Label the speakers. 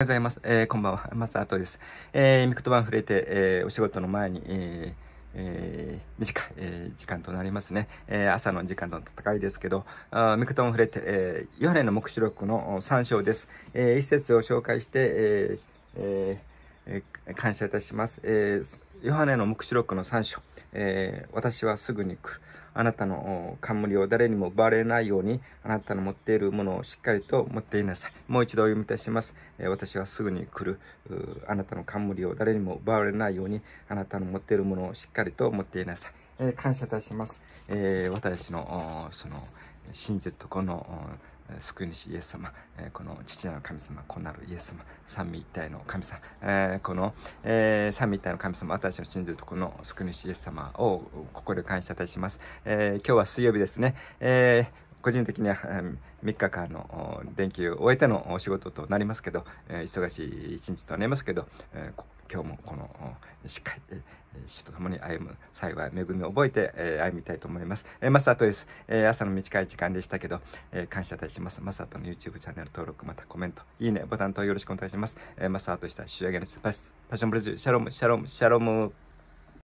Speaker 1: おはようございます。えー、こんばんは。松後です。えー、ミクトバン触れて、えー、お仕事の前に、えーえー、短い、えー、時間となりますね、えー、朝の時間との戦いですけど、あミクトン触れて、えー、ヨハネの目視録の参照です。えー、一節を紹介して、えーえー、えー、感謝いたします。えー、ヨハネの目視録の参照、えー、私はすぐに来る。あなたの冠を誰にも奪われないように、あなたの持っているものをしっかりと持っていなさい。もう一度お読みいたします。私はすぐに来る。あなたの冠を誰にも奪われないように、あなたの持っているものをしっかりと持っていなさい。え感謝いたします。え私の、その、信じるとこの救い主イエス様、この父なる神様、子なるイエス様、三位一体の神様、この三位一体の神様、私の信じるとこの救い主イエス様をここで感謝いたします。今日は水曜日ですね。個人的には3日間の連休を終えてのお仕事となりますけど、忙しい一日となりますけど、今日もこのしっかり死と共に歩む幸い恵みを覚えて歩みたいと思います。マスタートです。朝の短い時間でしたけど、感謝いたします。マスタートの YouTube チャンネル登録、またコメント、いいね、ボタンとよろしくお願いします。マスタートした仕上げのパスパッションブレジュ、シャロム、シャロム、シャロム。